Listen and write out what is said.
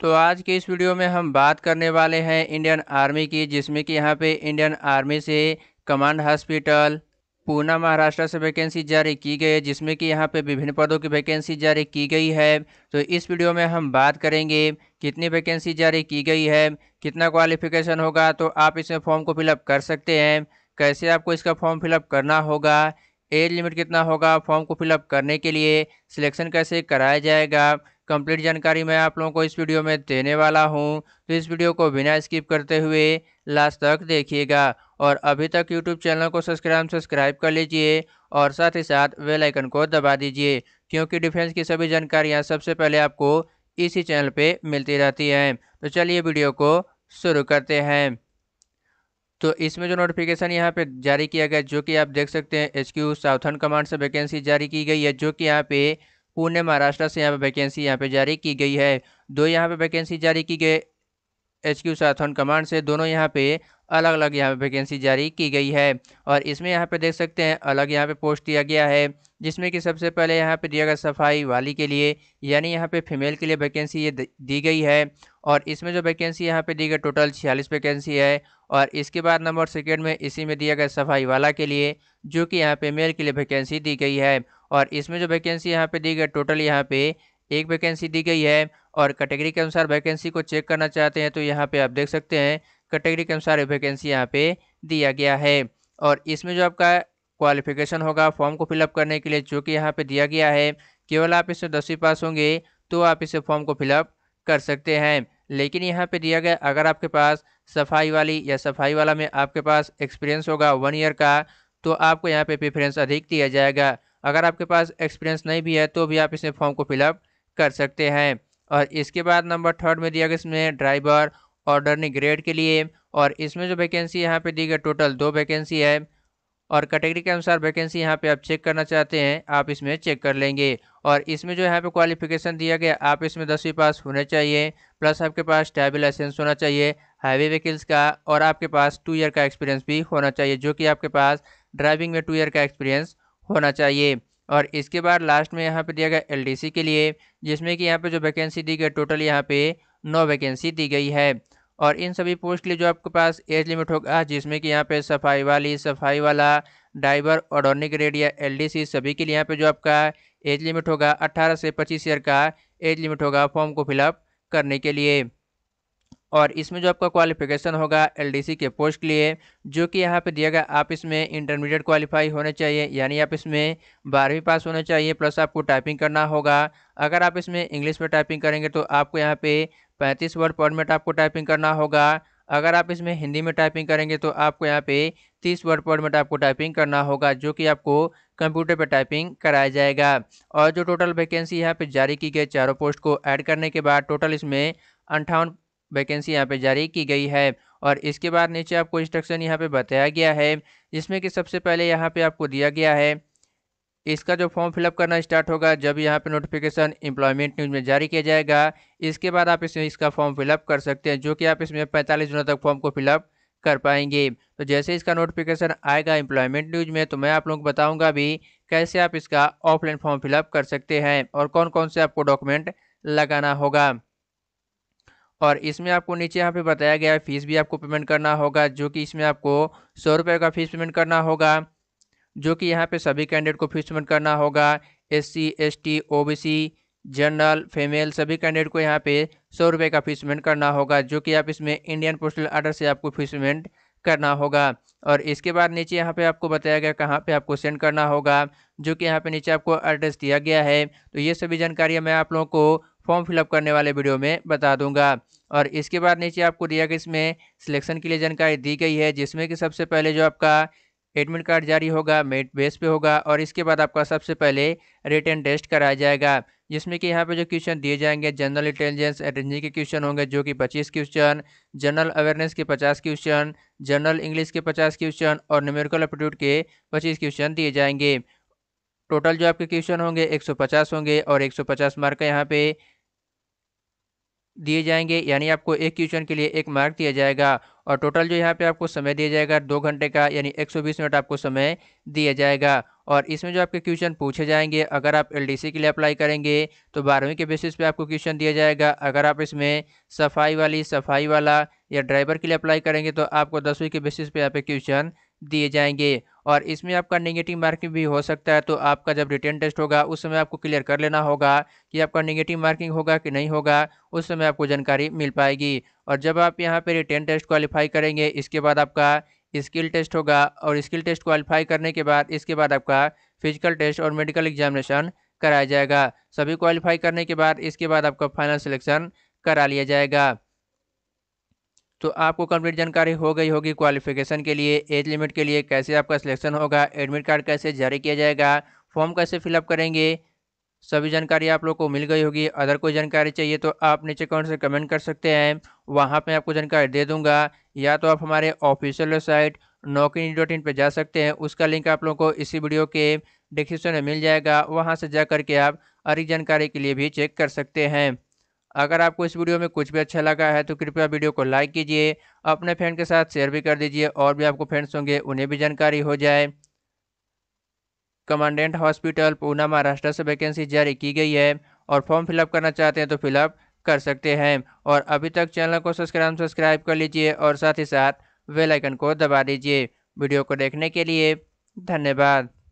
तो आज के इस वीडियो में हम बात करने वाले हैं इंडियन आर्मी की जिसमें कि यहाँ पे इंडियन आर्मी से कमांड हॉस्पिटल पूना महाराष्ट्र से वैकेंसी जारी की गई है जिसमें कि यहाँ पे विभिन्न पदों की वैकेंसी जारी की गई है तो इस वीडियो में हम बात करेंगे कितनी वैकेंसी जारी की गई है कितना क्वालिफिकेशन होगा तो आप इसमें फॉर्म को फिलअप कर सकते हैं कैसे आपको इसका फॉर्म फिलअप करना होगा एज लिमिट कितना होगा फॉर्म को फिलअप करने के लिए सिलेक्शन कैसे कराया जाएगा कंप्लीट जानकारी मैं आप लोगों को इस वीडियो में देने वाला हूं तो इस वीडियो को बिना स्किप करते हुए लास्ट तक देखिएगा और अभी तक यूट्यूब चैनल को सब्सक्राइब सब्सक्राइब कर लीजिए और साथ ही साथ वेल आइकन को दबा दीजिए क्योंकि डिफेंस की सभी जानकारियाँ सबसे पहले आपको इसी चैनल पर मिलती रहती हैं तो चलिए वीडियो को शुरू करते हैं तो इसमें जो नोटिफिकेशन यहाँ पे जारी किया गया जो कि आप देख सकते हैं एच क्यू साउथन कमांड से वैकेंसी जारी की गई है जो कि यहाँ पे पुणे महाराष्ट्र से यहाँ पे वैकेंसी यहाँ पे जारी की गई है दो यहाँ पे वैकेंसी जारी की गई एच क्यू साथन कमांड से दोनों यहाँ पे अलग अलग यहाँ पे वैकेंसी जारी की गई है और इसमें यहाँ पे देख सकते हैं अलग यहाँ पे पोस्ट दिया गया है जिसमें कि सबसे पहले यहाँ पे दिया गया सफाई वाली के लिए यानी यहाँ पे फीमेल के लिए वैकेंसी ये दी गई है और इसमें जो वैकेंसी यहाँ पे दी गई टोटल छियालीस वैकेंसी है और इसके बाद नंबर सेकेंड में इसी में दिया गया सफाई वाला के लिए जो कि यहाँ पे मेल के लिए वैकेंसी दी गई है और इसमें जो वैकेंसी यहाँ पे दी गई टोटल यहाँ पे एक वैकेंसी दी गई है और कैटेगरी के अनुसार वैकेंसी को चेक करना चाहते हैं तो यहाँ पे आप देख सकते हैं कैटेगरी के अनुसार वैकेंसी यहाँ पे दिया गया है और इसमें जो आपका क्वालिफिकेशन होगा फॉर्म को फिलअप करने के लिए जो कि यहाँ पे दिया गया है केवल आप इसमें दसवीं पास होंगे तो आप इसे फॉर्म को फिलअप कर सकते हैं लेकिन यहाँ पर दिया गया अगर आपके पास सफाई वाली या सफाई वाला में आपके पास एक्सपीरियंस होगा वन ईयर का तो आपको यहाँ पे प्रेफरेंस अधिक दिया जाएगा अगर आपके पास एक्सपीरियंस नहीं भी है तो भी आप इसमें फॉर्म को फिलअप कर सकते हैं और इसके बाद नंबर थर्ड में दिया गया इसमें ड्राइवर ऑर्डरनी ग्रेड के लिए और इसमें जो वैकेंसी यहाँ पे दी गई टोटल दो वैकेंसी है और कैटेगरी के अनुसार वैकेंसी यहाँ पे आप चेक करना चाहते हैं आप इसमें चेक कर लेंगे और इसमें जो यहाँ पे क्वालिफिकेशन दिया गया आप इसमें दसवीं पास होने चाहिए प्लस आपके पास ड्राइविंग लाइसेंस होना चाहिए हाईवे व्हीकल्स का और आपके पास टू ईयर का एक्सपीरियंस भी होना चाहिए जो कि आपके पास ड्राइविंग में टू ईयर का एक्सपीरियंस होना चाहिए और इसके बाद लास्ट में यहाँ पे दिया गया एल के लिए जिसमें कि यहाँ पे जो वैकेंसी दी गई टोटल यहाँ पे नौ वैकेंसी दी गई है और इन सभी पोस्ट के लिए जो आपके पास एज लिमिट होगा जिसमें कि यहाँ पे सफाई वाली सफाई वाला ड्राइवर ऑडोनिक ग्रेड या एल सभी के लिए यहाँ पे जो आपका एज लिमिट होगा 18 से 25 ईयर का एज लिमिट होगा फॉर्म को फिलअप करने के लिए और इसमें जो आपका क्वालिफिकेशन होगा एलडीसी के पोस्ट के लिए जो कि यहाँ पे दिया गया आप इसमें इंटरमीडिएट क्वालिफाई होने चाहिए यानी आप इसमें बारहवीं पास होने चाहिए प्लस आपको टाइपिंग करना होगा अगर आप इसमें इंग्लिश में टाइपिंग करेंगे तो आपको यहाँ पे पैंतीस वर्ड पर मिनट आपको टाइपिंग करना होगा अगर आप इसमें हिंदी में टाइपिंग करेंगे तो आपको यहाँ पे तीस वर्ड पर मिनट आपको टाइपिंग करना होगा जो कि आपको कंप्यूटर पर टाइपिंग कराया जाएगा और जो टोटल वैकेंसी यहाँ पे जारी की गई चारों पोस्ट को ऐड करने के बाद टोटल इसमें अंठावन वैकेंसी यहाँ पे जारी की गई है और इसके बाद नीचे आपको इंस्ट्रक्शन यहाँ पे बताया गया है जिसमें कि सबसे पहले यहाँ पे आपको दिया गया है इसका जो फॉर्म फिलअप करना स्टार्ट होगा जब यहाँ पे नोटिफिकेशन एम्प्लॉयमेंट न्यूज़ में जारी किया जाएगा इसके बाद आप इसमें इसका फॉर्म फिलअप कर सकते हैं जो कि आप इसमें पैंतालीस दिनों तक फॉर्म को फिलअप कर पाएंगे तो जैसे इसका नोटिफिकेशन आएगा एम्प्लॉयमेंट न्यूज में तो मैं आप लोगों को बताऊंगा भी कैसे आप इसका ऑफलाइन फॉर्म फिलअप कर सकते हैं और कौन कौन से आपको डॉक्यूमेंट लगाना होगा और इसमें आपको नीचे यहाँ पे बताया गया है फीस भी आपको पेमेंट करना होगा जो कि इसमें आपको सौ रुपये का फीस पेमेंट करना होगा जो कि यहाँ पे सभी कैंडिडेट को फीस पेमेंट करना होगा S C S T O B C general female सभी कैंडिडेट को यहाँ पे सौ रुपये का फीस पेमेंट करना होगा जो कि आप इसमें इंडियन पोस्टल आर्डर से आपको फीस पेमेंट करना होगा और इसके बाद नीचे यहाँ पे आपको बताया गया कहाँ पे आपको सेंड करना होगा जो कि यहाँ पे नीचे आपको एड्रेस दिया गया है तो ये सभी जानकारियाँ मैं आप लोगों को फॉर्म फिलअप करने वाले वीडियो में बता दूंगा और इसके बाद नीचे आपको दिया कि इसमें सिलेक्शन के लिए जानकारी दी गई है जिसमें कि सबसे पहले जो आपका एडमिट कार्ड जारी होगा मेट बेस पे होगा और इसके बाद आपका सबसे पहले रिटर्न टेस्ट कराया जाएगा जिसमें कि यहाँ पे जो क्वेश्चन दिए जाएंगे जनरल इंटेलिजेंस एटेंजी के क्वेश्चन होंगे जो कि 25 क्वेश्चन जनरल अवेयरनेस के 50 क्वेश्चन जनरल इंग्लिश के 50 क्वेश्चन और न्यूमेरिकल एप्टीट्यूड के 25 क्वेश्चन दिए जाएंगे टोटल जो आपके क्वेश्चन होंगे 150 होंगे और 150 मार्क का यहाँ पे दिए जाएंगे यानी आपको एक क्वेश्चन के लिए एक मार्क दिया जाएगा और टोटल जो यहाँ पे आपको समय दिया जाएगा दो घंटे का यानी 120 मिनट आपको समय दिया जाएगा और इसमें जो आपके क्वेश्चन पूछे जाएंगे अगर आप एलडीसी के लिए अप्लाई करेंगे तो बारहवीं के बेसिस पे आपको क्वेश्चन दिया जाएगा अगर आप इसमें सफाई वाली सफाई वाला या ड्राइवर के लिए अप्लाई करेंगे तो आपको दसवीं के बेसिस पे यहाँ पे क्वेश्चन दिए जाएंगे और इसमें आपका नेगेटिव मार्किंग भी हो सकता है तो आपका जब रिटर्न टेस्ट होगा उस समय आपको क्लियर कर लेना होगा कि आपका नेगेटिव मार्किंग होगा कि नहीं होगा उस समय आपको जानकारी मिल पाएगी और जब आप यहाँ पर रिटर्न टेस्ट क्वालिफाई करेंगे इसके बाद आपका स्किल टेस्ट होगा और स्किल टेस्ट क्वालिफाई करने के बाद इसके बाद आपका फिजिकल टेस्ट और मेडिकल एग्जामिनेशन कराया जाएगा सभी क्वालिफाई करने के बाद इसके बाद आपका फाइनल सिलेक्शन करा लिया जाएगा तो आपको कंप्लीट जानकारी हो गई होगी क्वालिफिकेशन के लिए एज लिमिट के लिए कैसे आपका सिलेक्शन होगा एडमिट कार्ड कैसे जारी किया जाएगा फॉर्म कैसे फिलअप करेंगे सभी जानकारी आप लोग को मिल गई होगी अदर कोई जानकारी चाहिए तो आप नीचे कमेंट से कमेंट कर सकते हैं वहाँ पर आपको जानकारी दे दूंगा या तो आप हमारे official website Naukri dot in पर जा सकते हैं उसका लिंक आप लोगों को इसी वीडियो के डिस्क्रिप्शन में मिल जाएगा वहाँ से जा करके आप अधिक जानकारी के लिए भी चेक कर सकते हैं अगर आपको इस वीडियो में कुछ भी अच्छा लगा है तो कृपया वीडियो को लाइक कीजिए अपने फ्रेंड के साथ शेयर भी कर दीजिए और भी आपको फ्रेंड्स होंगे उन्हें भी जानकारी हो जाए कमांडेंट हॉस्पिटल पूना महाराष्ट्र से वैकेंसी जारी की गई है और फॉर्म फिलअप करना चाहते हैं तो फिलअप कर सकते हैं और अभी तक चैनल को सब्सक्राइब सब्सक्राइब कर लीजिए और साथ ही साथ वेलाइकन को दबा दीजिए वीडियो को देखने के लिए धन्यवाद